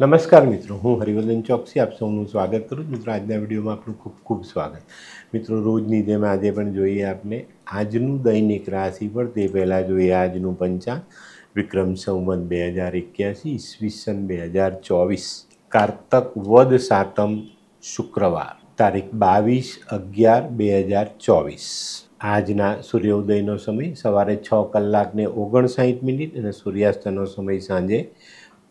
નમસ્કાર મિત્રો હું હરિવર્ધન ચોકસી આપ સૌનું સ્વાગત કરું છું મિત્રો આજના વિડીયોમાં આપનું ખૂબ ખૂબ સ્વાગત મિત્રો રોજની જેમ આજે પણ જોઈએ આપને આજનું દૈનિક રાશિ પર તે પહેલાં જોઈએ આજનું પંચાંગ વિક્રમ સંવત બે હજાર એક્યાસી ઈસવીસન બે હજાર ચોવીસ કારતક વદ સાતમ શુક્રવાર તારીખ બાવીસ અગિયાર બે હજાર ચોવીસ આજના સૂર્યોદયનો સમય સવારે છ કલાકને ઓગણસાઠ મિનિટ અને સૂર્યાસ્તનો સમય સાંજે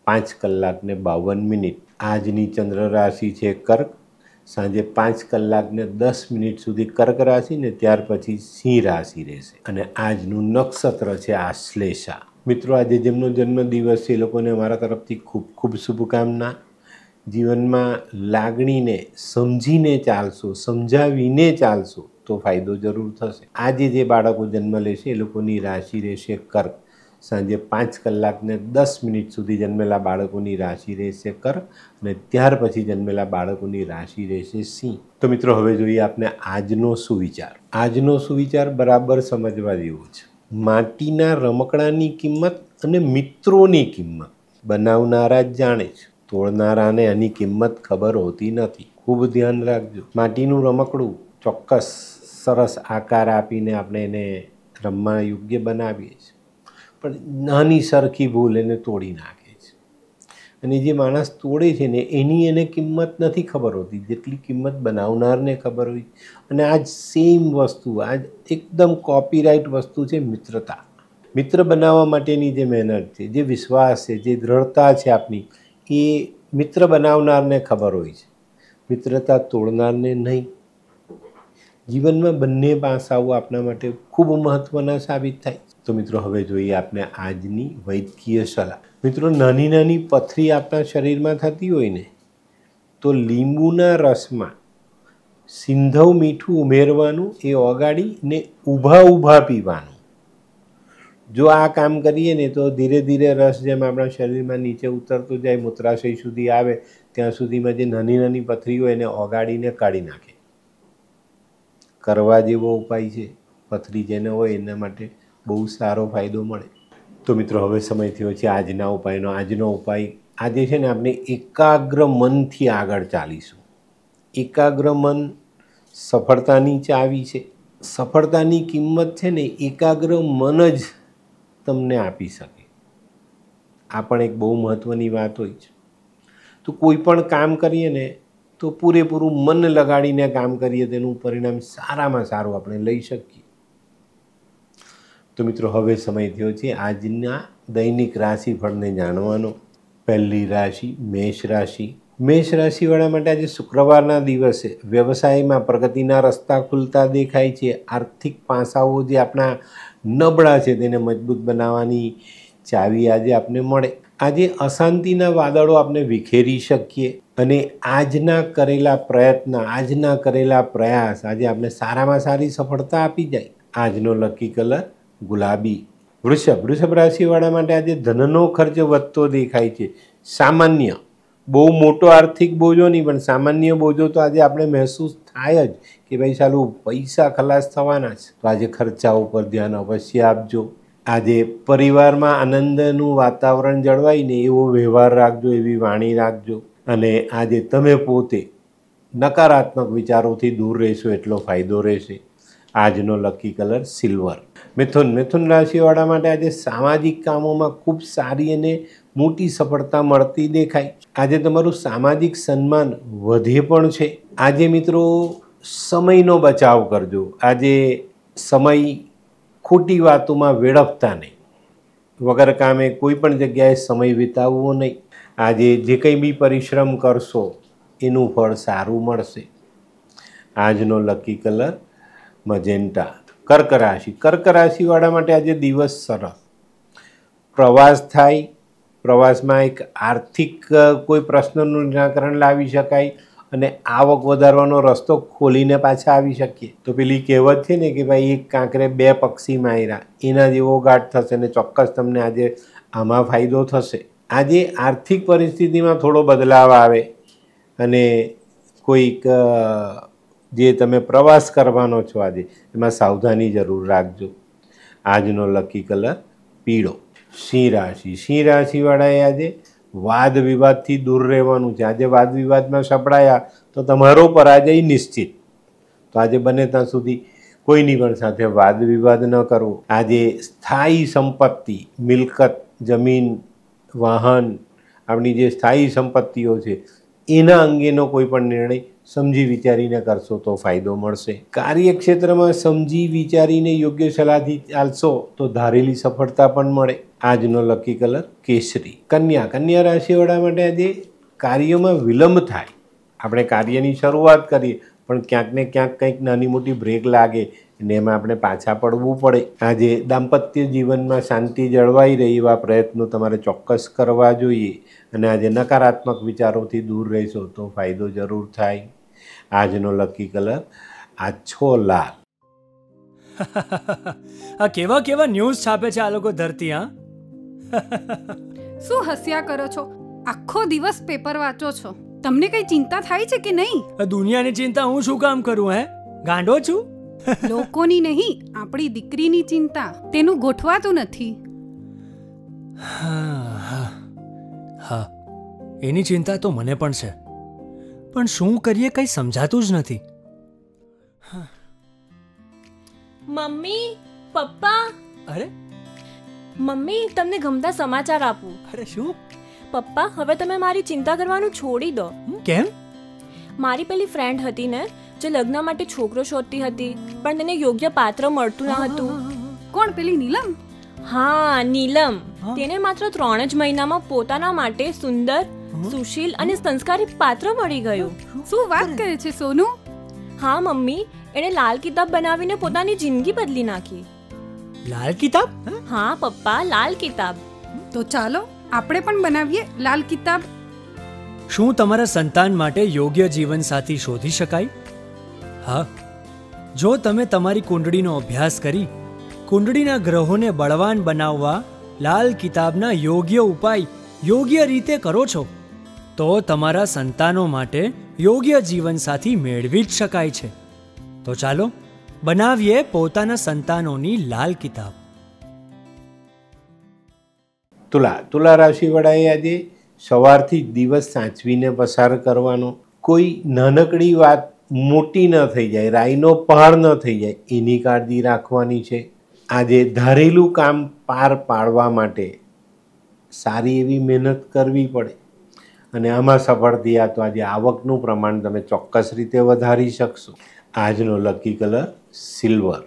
પાંચ કલાકને બાવન મિનિટ આજની ચંદ્ર રાશિ છે કર્ક સાંજે પાંચ કલાકને દસ મિનિટ સુધી કર્ક રાશિ ને ત્યાર પછી સિંહ રાશિ રહેશે અને આજનું નક્ષત્ર છે આશ્લેષા મિત્રો આજે જેમનો જન્મદિવસ છે એ લોકોને અમારા તરફથી ખૂબ ખૂબ શુભકામના જીવનમાં લાગણીને સમજીને ચાલશો સમજાવીને ચાલશો તો ફાયદો જરૂર થશે આજે જે બાળકો જન્મ લેશે એ લોકોની રાશિ રહેશે કર્ક સાંજે પાંચ કલાકને દસ મિનિટ સુધી જન્મેલા બાળકોની રાશિ રહેશે કર અને ત્યાર પછી જન્મેલા બાળકોની રાશિ રહેશે સિંહ તો મિત્રો હવે જોઈએ આપને આજનો સુવિચાર આજનો સુવિચાર બરાબર સમજવા જેવો છે માટીના રમકડાની કિંમત અને મિત્રોની કિંમત બનાવનારા જ જાણે છે તોડનારાને આની કિંમત ખબર હોતી નથી ખૂબ ધ્યાન રાખજો માટીનું રમકડું ચોક્કસ સરસ આકાર આપીને આપણે એને રમવા યોગ્ય બનાવીએ છીએ પણ નાની સરખી ભૂલ એને તોડી નાખે છે અને જે માણસ તોડે છે ને એની એને કિંમત નથી ખબર હોતી જેટલી કિંમત બનાવનારને ખબર હોય અને આ જ સેમ વસ્તુ આ એકદમ કોપીરાઇટ વસ્તુ છે મિત્રતા મિત્ર બનાવવા માટેની જે મહેનત છે જે વિશ્વાસ છે જે દ્રઢતા છે આપની એ મિત્ર બનાવનારને ખબર હોય છે મિત્રતા તોડનારને નહીં જીવનમાં બંને પાસાઓ આપણા માટે ખૂબ મહત્ત્વના સાબિત થાય છે તો મિત્રો હવે જોઈએ આપણે આજની વૈદ્યકીય સલાહ મિત્રો નાની નાની પથરી આપણા શરીરમાં થતી હોય ને તો લીંબુના રસમાં સિંધવ મીઠું ઉમેરવાનું એ ઓગાળીને ઊભા ઊભા પીવાનું જો આ કામ કરીએ ને તો ધીરે ધીરે રસ જેમ આપણા શરીરમાં નીચે ઉતરતો જાય મૂત્રાશય સુધી આવે ત્યાં સુધીમાં જે નાની નાની પથરી હોય એને ઓગાળીને કાઢી નાખે કરવા જેવો ઉપાય છે પથરી જેને હોય એના માટે બહુ સારો ફાયદો મળે તો મિત્રો હવે સમય થયો છે આજના ઉપાયનો આજનો ઉપાય આજે છે ને આપણે એકાગ્ર મનથી આગળ ચાલીશું એકાગ્ર મન સફળતાની ચાવી છે સફળતાની કિંમત છે ને એકાગ્ર મન જ તમને આપી શકે આ પણ એક બહુ મહત્ત્વની વાત હોય છે તો કોઈ પણ કામ કરીએ ને તો પૂરેપૂરું મન લગાડીને કામ કરીએ તેનું પરિણામ સારામાં સારું આપણે લઈ શકીએ તો મિત્રો હવે સમય થયો છે આજના દૈનિક રાશિફળને જાણવાનો પહેલી રાશિ મેષ રાશિ મેષ રાશિવાળા માટે આજે શુક્રવારના દિવસે વ્યવસાયમાં પ્રગતિના રસ્તા ખુલતા દેખાય છે આર્થિક પાસાઓ જે આપણા નબળા છે તેને મજબૂત બનાવવાની ચાવી આજે આપને મળે આજે અશાંતિના વાદળો આપણે વિખેરી શકીએ અને આજના કરેલા પ્રયત્ન આજના કરેલા પ્રયાસ આજે આપણે સારામાં સારી સફળતા આપી જાય આજનો લકી કલર ગુલાબી વૃષભ વૃષભ રાશિવાળા માટે આજે ધનનો ખર્ચ વધતો દેખાય છે સામાન્ય બહુ મોટો આર્થિક બોજો નહીં પણ સામાન્ય બોજો તો આજે આપણે મહેસૂસ થાય જ કે ભાઈ ચાલું પૈસા ખલાસ થવાના છે તો આજે ખર્ચા ઉપર ધ્યાન અવશ્ય આપજો આજે પરિવારમાં આનંદનું વાતાવરણ જળવાય ને એવો વ્યવહાર રાખજો એવી વાણી રાખજો અને આજે તમે પોતે નકારાત્મક વિચારોથી દૂર રહેશો એટલો ફાયદો રહેશે આજનો લકી કલર સિલ્વર મિથુન મિથુન રાશિવાળા માટે આજે સામાજિક કામોમાં ખૂબ સારી અને મોટી સફળતા મળતી દેખાય આજે તમારું સામાજિક સન્માન વધે પણ છે આજે મિત્રો સમયનો બચાવ કરજો આજે સમય ખોટી વાતોમાં વેડફતા નહીં વગર કામે કોઈ પણ જગ્યાએ સમય વિતાવવો નહીં આજે જે કંઈ બી પરિશ્રમ કરશો એનું ફળ સારું મળશે આજનો લકી કલર મજેન્ટા કર્ક રાશિ કર્ક રાશિવાળા માટે આજે દિવસ સરસ પ્રવાસ થાય પ્રવાસમાં એક આર્થિક કોઈ પ્રશ્નનું નિરાકરણ લાવી શકાય અને આવક વધારવાનો રસ્તો ખોલીને પાછા આવી શકીએ તો પેલી કહેવત છે ને કે ભાઈ એક કાંકરે બે પક્ષી માયરા એના જેવો ગાંઠ થશે અને ચોક્કસ તમને આજે આમાં ફાયદો થશે આજે આર્થિક પરિસ્થિતિમાં થોડો બદલાવ આવે અને કોઈક જે તમે પ્રવાસ કરવાનો છો આજે એમાં સાવધાની જરૂર રાખજો આજનો લકી કલર પીળો સિંહ રાશિ સિંહ રાશિવાળાએ આજે વાદ વિવાદથી દૂર રહેવાનું છે આજે વાદ વિવાદમાં સપડાયા તો તમારો પરાજય નિશ્ચિત તો આજે બને ત્યાં સુધી કોઈની પણ સાથે વાદ વિવાદ ન કરવો આજે સ્થાયી સંપત્તિ મિલકત જમીન વાહન આપણી જે સ્થાયી સંપત્તિઓ છે એના અંગેનો કોઈ પણ નિર્ણય સમજી વિચારીને કરશો તો ફાયદો મળશે કાર્યક્ષેત્રમાં સમજી વિચારીને યોગ્ય સલાહથી ચાલશો તો ધારેલી સફળતા પણ મળે આજનો લકી કલર કેસરી કન્યા કન્યા રાશિવાળા માટે આજે કાર્યમાં વિલંબ થાય આપણે કાર્યની શરૂઆત કરીએ પણ ક્યાંક ને ક્યાંક કંઈક નાની મોટી બ્રેક લાગે અને એમાં આપણે પાછા પડવું પડે આજે દાંપત્ય જીવનમાં શાંતિ જળવાઈ રહે એવા પ્રયત્નો તમારે ચોક્કસ કરવા જોઈએ અને આજે નકારાત્મક વિચારોથી દૂર રહેશો તો ફાયદો જરૂર થાય આજનો લકી કલર આછો લાલ આ કેવા કેવા ન્યૂઝ છાપે છે આ લોકો ધરતી હા શું હસ્યા કરો છો આખો દિવસ પેપર વાંચો છો તમને કઈ ચિંતા થાય છે કે નહીં દુનિયાની ચિંતા હું શું કામ કરું હે ગાંડો છું લોકોની નહીં આપણી દીકરીની ચિંતા તેનું ગોઠવાતું નથી હા એની ચિંતા તો મને પણ છે પણ શું કરીએ કંઈ સમજાતું જ નથી મમ્મી પપ્પા અરે મમ્મી તમને ગમતા સમાચાર આપું અરે શું પપ્પા હવે તમે મારી ચિંતા કરવાનું છોડી દો કેમ મારી પેલી ફ્રેન્ડ હતી ને જે લગ્ન માટે છોકરો શોધતી હતી પણ તેને યોગ્ય પાત્ર મળતું ન હતું કોણ પેલી નીલમ હા નીલમ તેને માત્ર ત્રણ જ મહિનામાં પોતાના માટે સુંદર સુશીલ અને સંસ્કારી પાત્ર મળી ગયું શું વાત કરે છે સોનુ હા મમ્મી એણે લાલ કિતાબ બનાવીને પોતાની જિંદગી બદલી નાખી લાલ કિતાબ હા પપ્પા લાલ કિતાબ તો ચાલો આપણે પણ બનાવીએ લાલ કિતાબ શું તમારા સંતાન માટે યોગ્ય જીવનસાથી શોધી શકાય હા જો તમે તમારી કુંડળીનો અભ્યાસ કરી કુંડળીના ગ્રહોને બળવાન બનાવવા લાલ કિતાબના યોગ્ય ઉપાય યોગ્ય રીતે કરો છો તો તમારા સંતાનો માટે યોગ્ય જીવનસાથી મેળવી જ શકાય છે તો ચાલો બનાવીએ પોતાના સંતાનોની લાલ કિતાબ તુલા તુલા રાશિવાળાએ આજે સવારથી દિવસ સાચવીને પસાર કરવાનો કોઈ નાનકડી વાત મોટી ન થઈ જાય રાઈનો પહાડ ન થઈ જાય એની કાળજી રાખવાની છે આજે ધારેલું કામ પાર પાડવા માટે સારી એવી મહેનત કરવી પડે અને આમાં સફળ થયા તો આજે આવકનું પ્રમાણ તમે ચોક્કસ રીતે વધારી શકશો આજનો લકી કલર સિલ્વર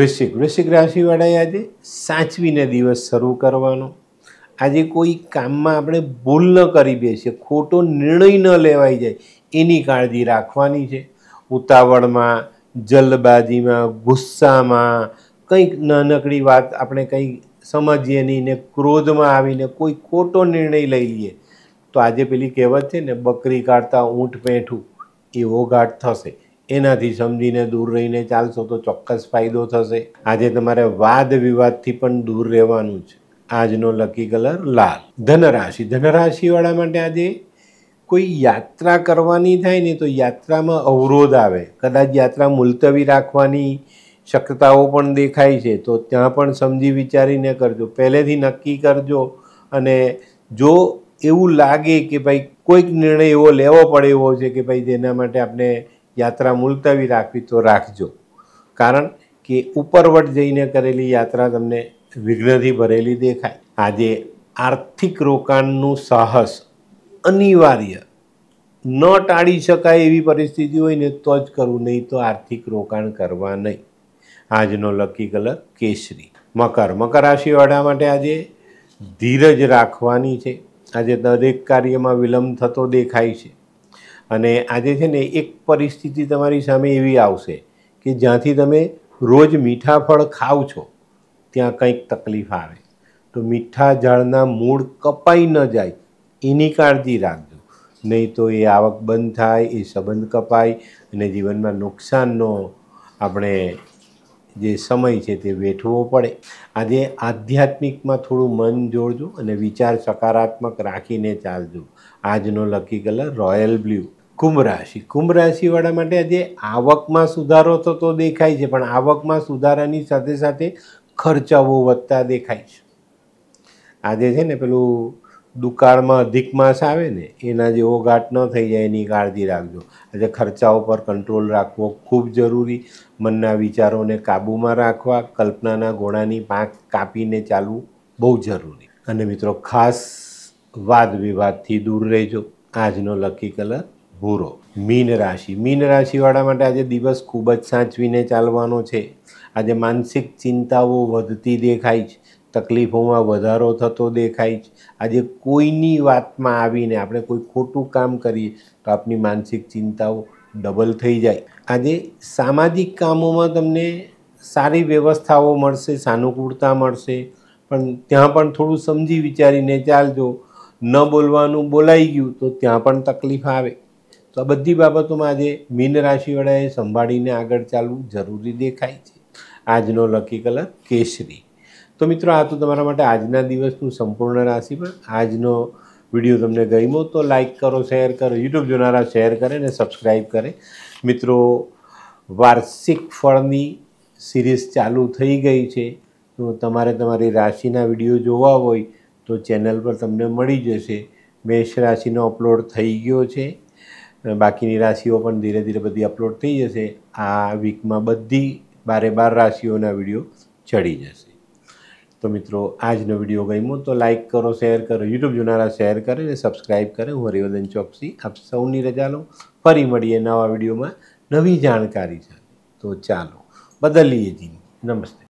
વૃશ્ચિક વૃશ્ચિક રાશિવાળાએ આજે સાચવીને દિવસ શરૂ કરવાનો આજે કોઈ કામમાં આપણે ભૂલ ન કરી બેસીએ ખોટો નિર્ણય ન લેવાઈ જાય એની કાળજી રાખવાની છે ઉતાવળમાં જલ્દબાજીમાં ગુસ્સામાં કંઈક નાનકડી વાત આપણે કંઈ સમજીએ નહીં ને ક્રોધમાં આવીને કોઈ ખોટો નિર્ણય લઈ લઈએ તો આજે પેલી કહેવત છે ને બકરી કાઢતા ઊંટ પેઠું એવો ગાઢ થશે એનાથી સમજીને દૂર રહીને ચાલશો તો ચોક્કસ ફાયદો થશે આજે તમારે વાદ વિવાદથી પણ દૂર રહેવાનું છે આજનો લકી કલર લાલ ધનરાશિ ધનરાશિવાળા માટે આજે કોઈ યાત્રા કરવાની થાય ને તો યાત્રામાં અવરોધ આવે કદાચ યાત્રા મુલતવી રાખવાની શક્યતાઓ પણ દેખાય છે તો ત્યાં પણ સમજી વિચારીને કરજો પહેલેથી નક્કી કરજો અને જો એવું લાગે કે ભાઈ કોઈક નિર્ણય એવો લેવો પડે એવો છે કે ભાઈ જેના માટે આપણે યાત્રા મુલતવી રાખવી તો રાખજો કારણ કે ઉપરવટ જઈને કરેલી યાત્રા તમને વિઘ્નથી ભરેલી દેખાય આજે આર્થિક રોકાણનું સાહસ અનિવાર્ય ન ટાળી શકાય એવી પરિસ્થિતિ હોય ને તો જ કરવું નહીં તો આર્થિક રોકાણ કરવા નહીં આજનો લકી કલર કેસરી મકર મકર રાશિવાળા માટે આજે ધીરજ રાખવાની છે આજે દરેક કાર્યમાં વિલંબ થતો દેખાય છે અને આજે છે ને એક પરિસ્થિતિ તમારી સામે એવી આવશે કે જ્યાંથી તમે રોજ મીઠા ફળ ખાવ છો ત્યાં કંઈક તકલીફ આવે તો મીઠા ઝાડના મૂળ કપાઈ ન જાય એની કાળજી રાખજો નહીં તો એ આવક બંધ થાય એ સંબંધ કપાય અને જીવનમાં નુકસાનનો આપણે જે સમય છે તે વેઠવો પડે આજે આધ્યાત્મિકમાં થોડું મન જોડજો અને વિચાર સકારાત્મક રાખીને ચાલજો આજનો લકી કલર રોયલ બ્લ્યુ કુંભ રાશિ કુંભ રાશિવાળા માટે આજે આવકમાં સુધારો તો તો દેખાય છે પણ આવકમાં સુધારાની સાથે સાથે ખર્ચાવો વધતા દેખાય છે આજે છે ને પેલું દુકાળમાં અધિક માસ આવે ને એના જેવો ગાંઠ ન થઈ જાય એની કાળજી રાખજો એટલે ખર્ચાઓ પર કંટ્રોલ રાખવો ખૂબ જરૂરી મનના વિચારોને કાબૂમાં રાખવા કલ્પનાના ઘોડાની પાંખ કાપીને ચાલવું બહુ જરૂરી અને મિત્રો ખાસ વાદ વિવાદથી દૂર રહેજો આજનો લકી કલર ભૂરો મીન રાશિ મીન રાશિવાળા માટે આજે દિવસ ખૂબ જ સાચવીને ચાલવાનો છે આજે માનસિક ચિંતાઓ વધતી દેખાય છે તકલીફોમાં વધારો થતો દેખાય છે આજે કોઈની વાતમાં આવીને આપણે કોઈ ખોટું કામ કરીએ તો આપની માનસિક ચિંતાઓ ડબલ થઈ જાય આજે સામાજિક કામોમાં તમને સારી વ્યવસ્થાઓ મળશે સાનુકૂળતા મળશે પણ ત્યાં પણ થોડું સમજી વિચારીને ચાલજો ન બોલવાનું બોલાઈ ગયું તો ત્યાં પણ તકલીફ આવે તો આ બધી બાબતોમાં આજે મીન રાશિવાળાએ સંભાળીને આગળ ચાલવું જરૂરી દેખાય છે આજનો લકી કલર કેસરી તો મિત્રો આ તો તમારા માટે આજના દિવસનું સંપૂર્ણ રાશિ પણ આજનો વિડીયો તમને ગમ્યો તો લાઇક કરો શેર કરો યુટ્યુબ જોનારા શેર કરે અને સબસ્ક્રાઈબ કરે મિત્રો વાર્ષિક ફળની સિરીઝ ચાલુ થઈ ગઈ છે તો તમારે તમારી રાશિના વિડીયો જોવા હોય તો ચેનલ પર તમને મળી જશે મેષ રાશિનો અપલોડ થઈ ગયો છે બાકીની રાશિઓ પણ ધીરે ધીરે બધી અપલોડ થઈ જશે આ વીકમાં બધી બારે બાર રાશિઓના વિડીયો ચડી જશે તો મિત્રો આજનો વિડીયો ગમ્યો તો લાઇક કરો શેર કરો યુટ્યુબ જોનારા શેર કરે અને સબસ્ક્રાઈબ કરે હું હરિવર્ધન ચોકસી આપ સૌની રજા લો ફરી મળીએ નવા વિડીયોમાં નવી જાણકારી છે તો ચાલો બદલીએ જી નમસ્તે